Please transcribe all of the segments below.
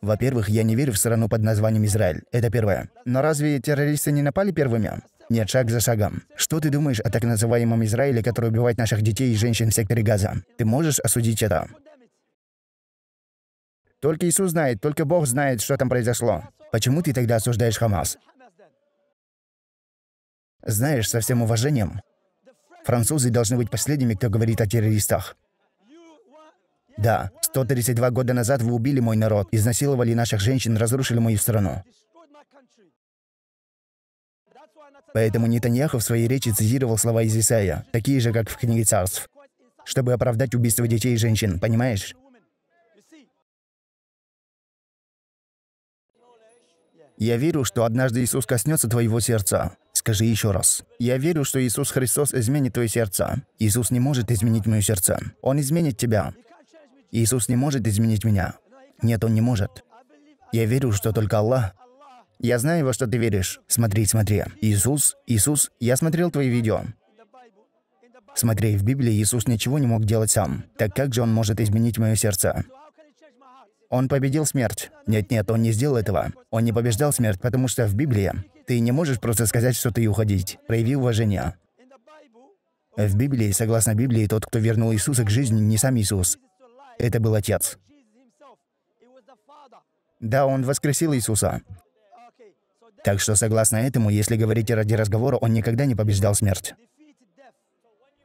Во-первых, я не верю в страну под названием Израиль. Это первое. Но разве террористы не напали первыми? Нет, шаг за шагом. Что ты думаешь о так называемом Израиле, который убивает наших детей и женщин в секторе Газа? Ты можешь осудить это? Только Иисус знает, только Бог знает, что там произошло. Почему ты тогда осуждаешь Хамас? Знаешь, со всем уважением, французы должны быть последними, кто говорит о террористах. Да, 132 года назад вы убили мой народ, изнасиловали наших женщин, разрушили мою страну. Поэтому Нетаньяху в своей речи цитировал слова из Исаия, такие же, как в книге царств, чтобы оправдать убийство детей и женщин, понимаешь? Я верю, что однажды Иисус коснется твоего сердца. Скажи еще раз. Я верю, что Иисус Христос изменит твое сердце. Иисус не может изменить мое сердце. Он изменит тебя. Иисус не может изменить меня. Нет, Он не может. Я верю, что только Аллах. Я знаю, во что ты веришь. Смотри, смотри. Иисус, Иисус, я смотрел твои видео. Смотри, в Библии Иисус ничего не мог делать сам. Так как же Он может изменить мое сердце? Он победил смерть. Нет-нет, он не сделал этого. Он не побеждал смерть, потому что в Библии ты не можешь просто сказать что-то и уходить. Прояви уважение. В Библии, согласно Библии, тот, кто вернул Иисуса к жизни, не сам Иисус, это был Отец. Да, Он воскресил Иисуса. Так что, согласно этому, если говорите ради разговора, Он никогда не побеждал смерть.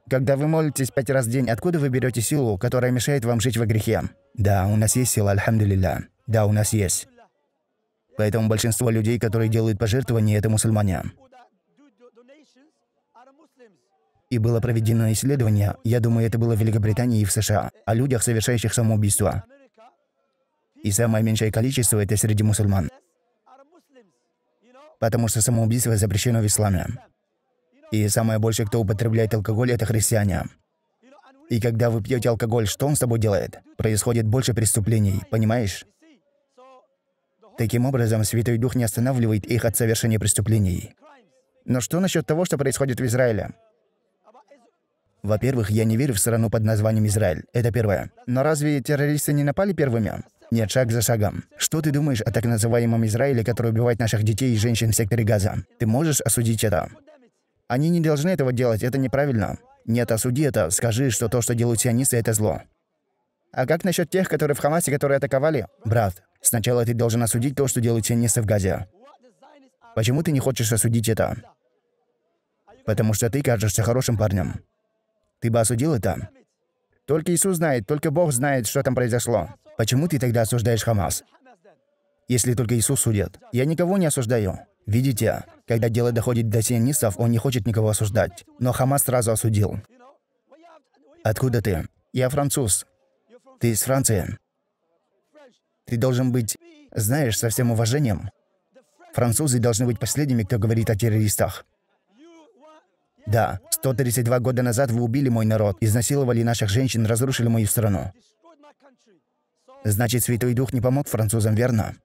Когда вы молитесь пять раз в день, откуда вы берете силу, которая мешает вам жить во грехе? Да, у нас есть сила, альхамдулилля. Да, у нас есть. Поэтому большинство людей, которые делают пожертвования, это мусульмане. И было проведено исследование, я думаю, это было в Великобритании и в США, о людях, совершающих самоубийство. И самое меньшее количество – это среди мусульман. Потому что самоубийство запрещено в исламе. И самое большее, кто употребляет алкоголь, это христиане. И когда вы пьете алкоголь, что он с тобой делает? Происходит больше преступлений, понимаешь? Таким образом, Святой Дух не останавливает их от совершения преступлений. Но что насчет того, что происходит в Израиле? Во-первых, я не верю в страну под названием Израиль. Это первое. Но разве террористы не напали первыми? Нет, шаг за шагом. Что ты думаешь о так называемом Израиле, который убивает наших детей и женщин в секторе Газа? Ты можешь осудить это? Они не должны этого делать, это неправильно. Нет, осуди это, скажи, что то, что делают сионисты, это зло. А как насчет тех, которые в Хамасе, которые атаковали? Брат, сначала ты должен осудить то, что делают сионисты в Газе. Почему ты не хочешь осудить это? Потому что ты кажешься хорошим парнем. Ты бы осудил это? Только Иисус знает, только Бог знает, что там произошло. Почему ты тогда осуждаешь Хамас? Если только Иисус судит. Я никого не осуждаю. Видите, когда дело доходит до сионистов, он не хочет никого осуждать. Но Хамас сразу осудил. Откуда ты? Я француз. Ты из Франции. Ты должен быть, знаешь, со всем уважением. Французы должны быть последними, кто говорит о террористах. Да, 132 года назад вы убили мой народ, изнасиловали наших женщин, разрушили мою страну. Значит, Святой Дух не помог французам, верно?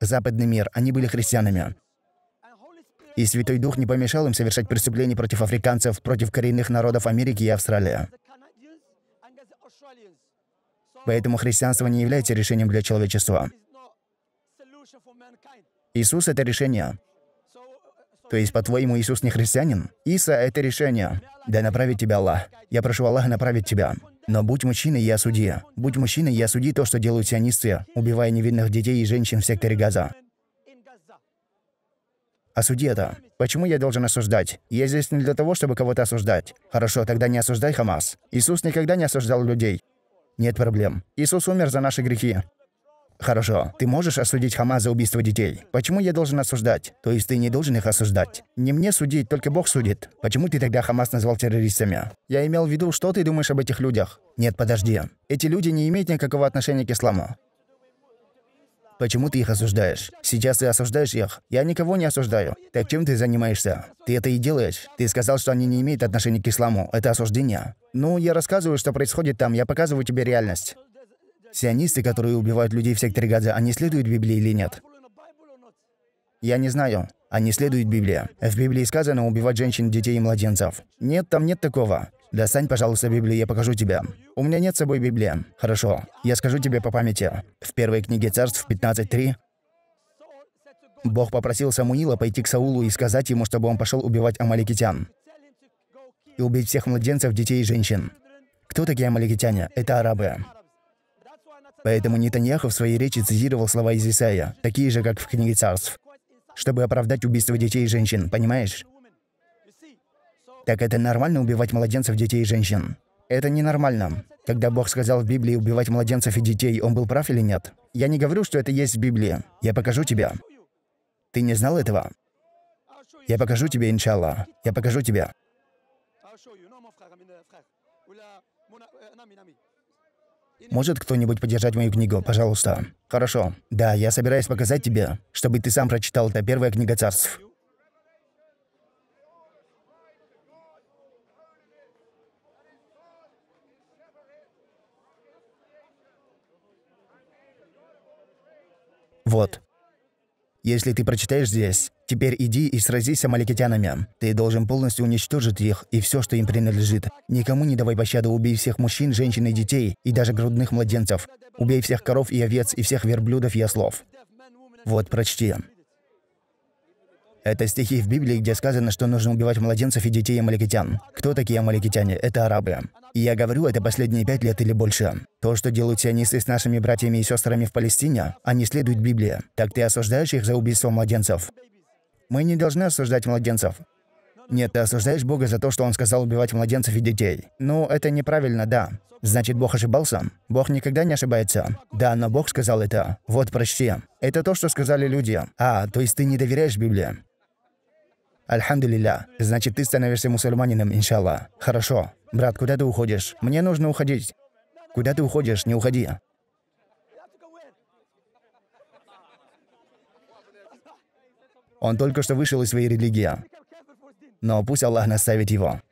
Западный мир, они были христианами. И Святой Дух не помешал им совершать преступления против африканцев, против коренных народов Америки и Австралии. Поэтому христианство не является решением для человечества. Иисус — это решение. То есть, по-твоему, Иисус не христианин? Иса — это решение. Да направит тебя Аллах. Я прошу Аллаха направить тебя. Но будь мужчиной я осуди. Будь мужчиной я суди то, что делают сионисты, убивая невинных детей и женщин в секторе Газа. Осуди а это. Почему я должен осуждать? Я здесь не для того, чтобы кого-то осуждать. Хорошо, тогда не осуждай Хамас. Иисус никогда не осуждал людей. Нет проблем. Иисус умер за наши грехи. Хорошо. Ты можешь осудить Хамас за убийство детей? Почему я должен осуждать? То есть ты не должен их осуждать? Не мне судить, только Бог судит. Почему ты тогда Хамас назвал террористами? Я имел в виду, что ты думаешь об этих людях? Нет, подожди. Эти люди не имеют никакого отношения к исламу. Почему ты их осуждаешь? Сейчас ты осуждаешь их. Я никого не осуждаю. Так чем ты занимаешься? Ты это и делаешь. Ты сказал, что они не имеют отношения к исламу. Это осуждение. Ну, я рассказываю, что происходит там. Я показываю тебе реальность. Сионисты, которые убивают людей в секторе Газа, они следуют Библии или нет? Я не знаю. Они следуют Библии. В Библии сказано убивать женщин, детей и младенцев. Нет, там нет такого. Достань, пожалуйста, Библию, я покажу тебе. У меня нет с собой Библии. Хорошо. Я скажу тебе по памяти. В первой книге царств 15.3 Бог попросил Самуила пойти к Саулу и сказать ему, чтобы он пошел убивать амаликитян. И убить всех младенцев, детей и женщин. Кто такие амаликитяне? Это арабы. Поэтому Нетаньяху в своей речи цитировал слова из Исаия, такие же, как в книге царств, чтобы оправдать убийство детей и женщин, понимаешь? Так это нормально убивать младенцев, детей и женщин? Это ненормально. Когда Бог сказал в Библии убивать младенцев и детей, он был прав или нет? Я не говорю, что это есть в Библии. Я покажу тебе. Ты не знал этого? Я покажу тебе, иншалла. Я покажу тебе. Может кто-нибудь поддержать мою книгу, пожалуйста? Хорошо. Да, я собираюсь показать тебе, чтобы ты сам прочитал. Это первая книга царств. Вот. Если ты прочитаешь здесь, Теперь иди и сразись с амаликитянами. Ты должен полностью уничтожить их и все, что им принадлежит. Никому не давай пощады, убей всех мужчин, женщин и детей, и даже грудных младенцев. Убей всех коров и овец, и всех верблюдов и ослов. Вот, прочти. Это стихи в Библии, где сказано, что нужно убивать младенцев и детей амаликитян. Кто такие амаликитяне? Это арабы. И я говорю, это последние пять лет или больше. То, что делают сионисты с нашими братьями и сестрами в Палестине, они следуют Библии. Так ты осуждаешь их за убийство младенцев? Мы не должны осуждать младенцев. Нет, ты осуждаешь Бога за то, что Он сказал убивать младенцев и детей. Ну, это неправильно, да. Значит, Бог ошибался? Бог никогда не ошибается. Да, но Бог сказал это. Вот, прочти. Это то, что сказали люди. А, то есть ты не доверяешь Библии? Альхамдулилля. Значит, ты становишься мусульманином, иншалла. Хорошо. Брат, куда ты уходишь? Мне нужно уходить. Куда ты уходишь? Не уходи. Он только что вышел из своей религии. Но пусть Аллах наставит его.